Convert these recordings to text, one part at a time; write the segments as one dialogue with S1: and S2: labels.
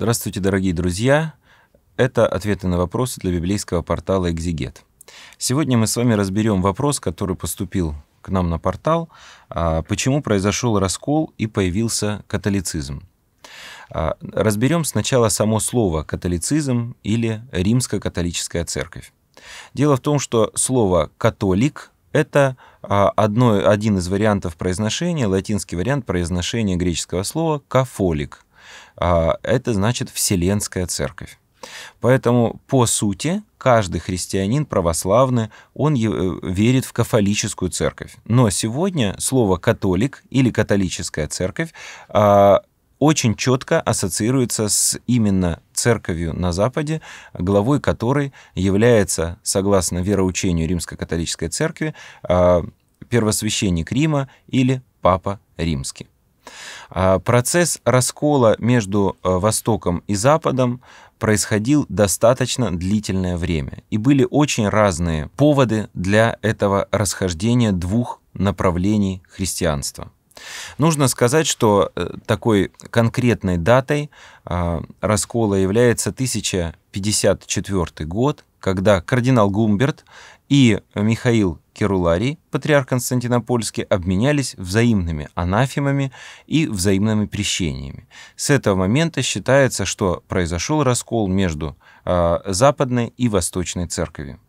S1: Здравствуйте, дорогие друзья! Это ответы на вопросы для библейского портала «Экзигет». Сегодня мы с вами разберем вопрос, который поступил к нам на портал, а, почему произошел раскол и появился католицизм. А, разберем сначала само слово «католицизм» или «римско-католическая церковь». Дело в том, что слово «католик» это а, одно, один из вариантов произношения, латинский вариант произношения греческого слова «кафолик», а, это значит Вселенская Церковь. Поэтому, по сути, каждый христианин православный, он э, верит в кафолическую церковь. Но сегодня слово «католик» или «католическая церковь» а, очень четко ассоциируется с именно церковью на Западе, главой которой является, согласно вероучению Римско-католической церкви, а, первосвященник Рима или Папа Римский. А, процесс раскола между э, Востоком и Западом происходил достаточно длительное время, и были очень разные поводы для этого расхождения двух направлений христианства. Нужно сказать, что э, такой конкретной датой а, раскола является 1054 год, когда кардинал Гумберт и Михаил Керуларий, патриарх Константинопольский, обменялись взаимными анафемами и взаимными прещениями. С этого момента считается, что произошел раскол между э, Западной и Восточной церковью.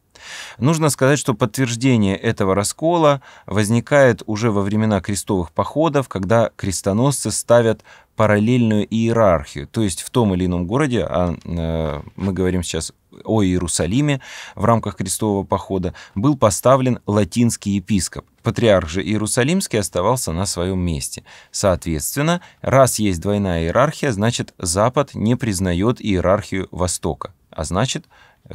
S1: Нужно сказать, что подтверждение этого раскола возникает уже во времена крестовых походов, когда крестоносцы ставят параллельную иерархию, то есть в том или ином городе, а э, мы говорим сейчас о Иерусалиме в рамках крестового похода был поставлен латинский епископ. Патриарх же Иерусалимский оставался на своем месте. Соответственно, раз есть двойная иерархия, значит Запад не признает иерархию Востока, а значит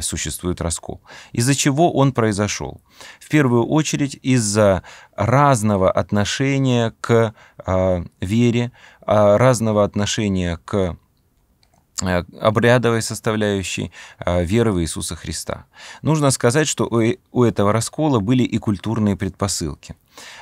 S1: существует раскол. Из-за чего он произошел? В первую очередь из-за разного отношения к э, вере, а, разного отношения к Э, обрядовой составляющей э, веры в Иисуса Христа. Нужно сказать, что у этого раскола были и культурные предпосылки.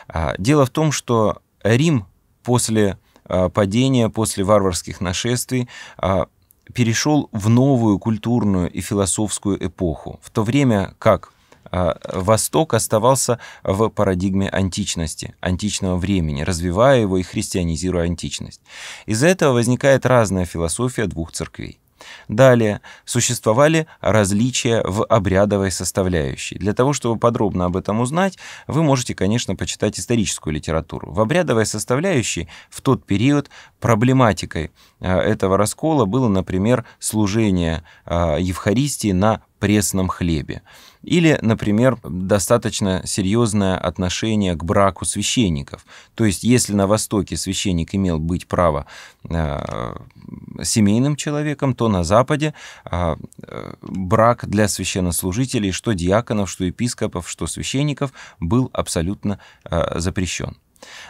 S1: А, дело в том, что Рим после э, падения, после варварских нашествий а, перешел в новую культурную и философскую эпоху, в то время как а, восток оставался в парадигме античности, античного времени, развивая его и христианизируя античность. Из-за этого возникает разная философия двух церквей. Далее, существовали различия в обрядовой составляющей. Для того, чтобы подробно об этом узнать, вы можете, конечно, почитать историческую литературу. В обрядовой составляющей в тот период проблематикой а, этого раскола было, например, служение а, Евхаристии на пресном хлебе. Или, например, достаточно серьезное отношение к браку священников. То есть, если на Востоке священник имел быть право э, семейным человеком, то на Западе э, э, брак для священнослужителей, что диаконов, что епископов, что священников, был абсолютно э, запрещен.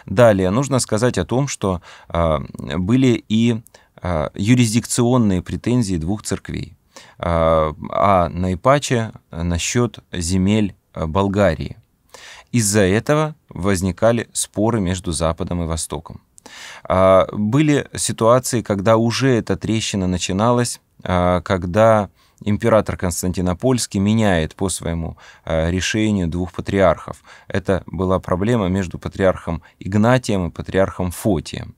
S1: Далее нужно сказать о том, что э, были и э, юрисдикционные претензии двух церквей а, а наипаче насчет земель а, Болгарии. Из-за этого возникали споры между Западом и Востоком. А, были ситуации, когда уже эта трещина начиналась, когда император Константинопольский меняет по своему решению двух патриархов. Это была проблема между патриархом Игнатием и патриархом Фотием.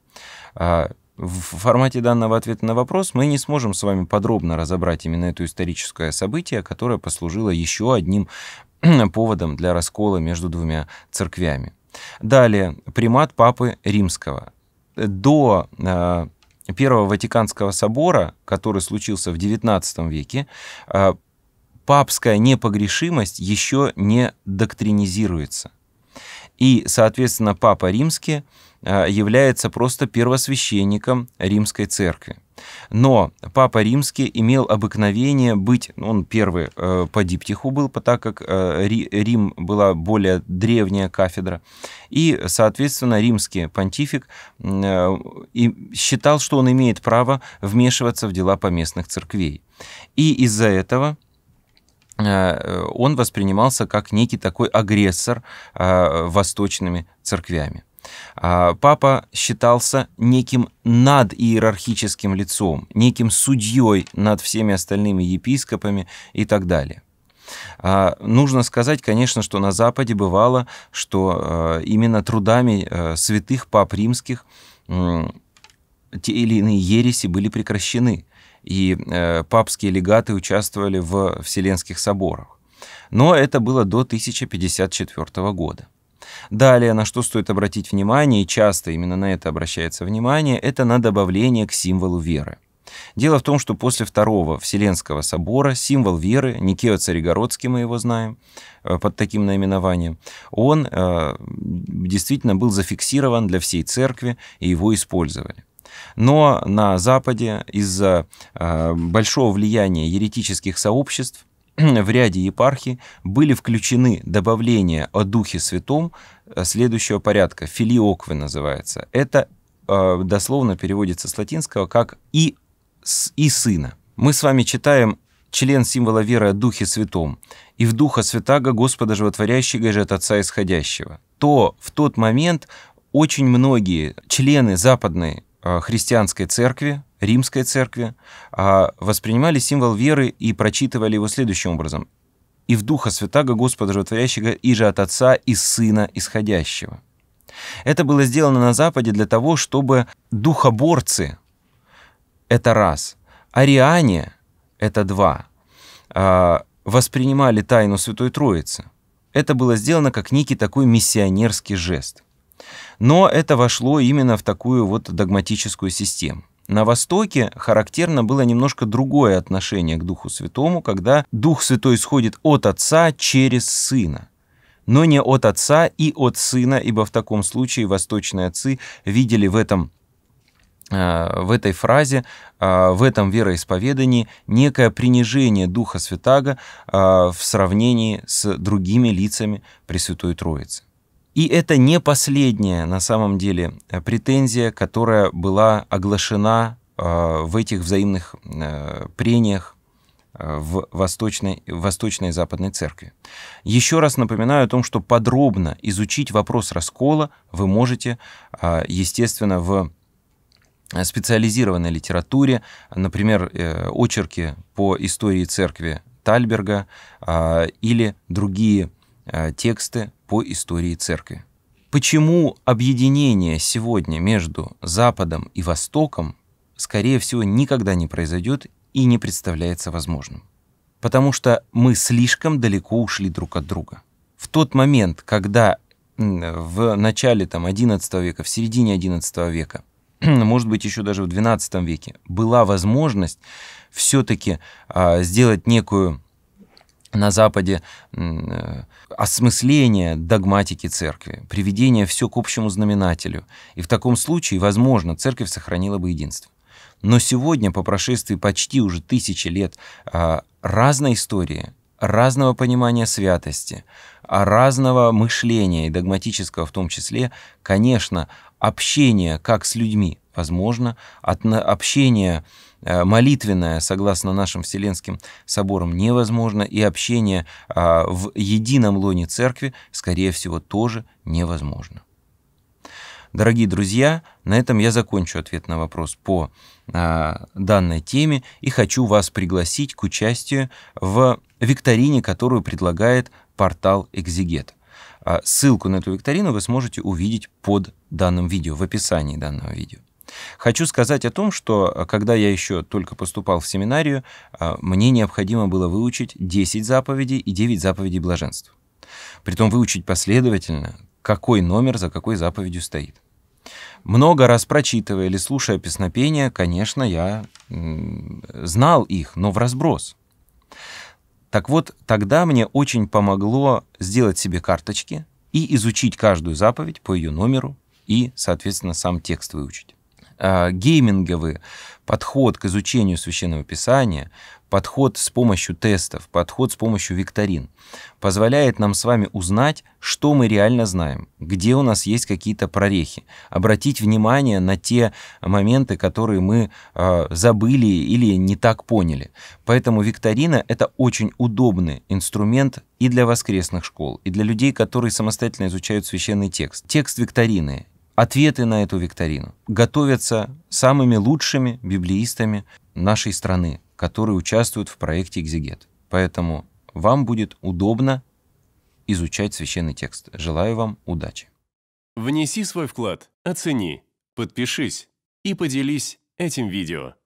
S1: В формате данного ответа на вопрос мы не сможем с вами подробно разобрать именно это историческое событие, которое послужило еще одним поводом для раскола между двумя церквями. Далее, примат Папы Римского. До э, Первого Ватиканского собора, который случился в XIX веке, э, папская непогрешимость еще не доктринизируется. И, соответственно, Папа Римский Э, является просто первосвященником Римской Церкви. Но Папа Римский имел обыкновение быть, ну, он первый э, по диптиху был, так как э, Рим была более древняя кафедра, и, соответственно, римский понтифик считал, что он имеет право вмешиваться в дела поместных церквей. И из-за этого он воспринимался как некий такой агрессор восточными церквями. А, папа считался неким над иерархическим лицом, неким судьей над всеми остальными епископами и так далее. А, нужно сказать, конечно, что на Западе бывало, что а, именно трудами святых пап римских те или иные ереси были прекращены, и э, папские легаты участвовали в Вселенских соборах. Но это было до 1054 года. Далее, на что стоит обратить внимание, и часто именно на это обращается внимание, это на добавление к символу веры. Дело в том, что после Второго Вселенского собора символ веры, Никео Царегородский мы его знаем э, под таким наименованием, он э, действительно был зафиксирован для всей церкви, и его использовали. Но на Западе из-за э, большого влияния еретических сообществ в ряде епархий были включены добавления о Духе Святом э, следующего порядка. Филиоквы называется. Это э, дословно переводится с латинского как «и, с, и сына». Мы с вами читаем член символа веры о Духе Святом, и в Духа Святаго Господа Животворящего и же от Отца Исходящего, то в тот момент очень многие члены западной э, христианской церкви, римской церкви, а, воспринимали символ веры и прочитывали его следующим образом. «И в Духа Святаго Господа Животворящего, и же от Отца и Сына Исходящего». Это было сделано на Западе для того, чтобы духоборцы — это раз, ариане — это два а, — воспринимали тайну Святой Троицы. Это было сделано как некий такой миссионерский жест. Но это вошло именно в такую вот догматическую систему. На Востоке характерно было немножко другое отношение к Духу Святому, когда Дух Святой исходит от Отца через Сына но не от Отца и от Сына, ибо в таком случае восточные отцы видели в этом а, в этой фразе, а, в этом вероисповедании некое принижение Духа Святаго а, в сравнении с другими лицами Пресвятой Троицы. И это не последняя, на самом деле, э, претензия, которая была оглашена э, в этих взаимных э, прениях в Восточной, в Восточной и Западной Церкви. Еще раз напоминаю о том, что подробно изучить вопрос раскола вы можете, естественно, в специализированной литературе, например, очерки по истории церкви Тальберга или другие Э, тексты по истории церкви. Почему объединение сегодня между Западом и Востоком, скорее всего, никогда не произойдет и не представляется возможным? Потому что мы слишком далеко ушли друг от друга. В тот момент, когда в начале там, 11 века, в середине 11 века, может быть, еще даже в 12 веке, была возможность все-таки а, сделать некую на Западе э, осмысление догматики церкви, приведение все к общему знаменателю. И в таком случае, возможно, церковь сохранила бы единство. Но сегодня, по прошествии почти уже тысячи лет а, разной истории, разного понимания святости, а, разного мышления и догматического в том числе, конечно, общение как с людьми, возможно, от общения э, молитвенное, согласно нашим Вселенским соборам, невозможно, и общение а, в едином лоне церкви, скорее всего, тоже невозможно. Дорогие друзья, на этом я закончу ответ на вопрос по а, данной теме и хочу вас пригласить к участию в викторине, которую предлагает портал Экзигет. А, ссылку на эту викторину вы сможете увидеть под данным видео, в описании данного видео. Хочу сказать о том, что э, когда я еще только поступал в семинарию, э, мне необходимо было выучить 10 заповедей и 9 заповедей блаженств. Притом выучить последовательно, какой номер за какой заповедью стоит. Много раз прочитывая или слушая песнопения, конечно, я знал их, но в разброс. Так вот, тогда мне очень помогло сделать себе карточки и изучить каждую заповедь по ее номеру и, соответственно, сам текст выучить э, гейминговый подход к изучению священного писания, подход с помощью тестов, подход с помощью викторин позволяет нам с вами узнать, что мы реально знаем, где у нас есть какие-то прорехи, обратить внимание на те моменты, которые мы э, забыли или не так поняли. Поэтому викторина — это очень удобный инструмент и для воскресных школ, и для людей, которые самостоятельно изучают священный текст. Текст викторины ответы на эту викторину готовятся самыми лучшими библеистами нашей страны, которые участвуют в проекте «Экзегет». Поэтому вам будет удобно изучать священный текст. Желаю вам удачи. Внеси свой вклад, оцени, подпишись и поделись этим видео.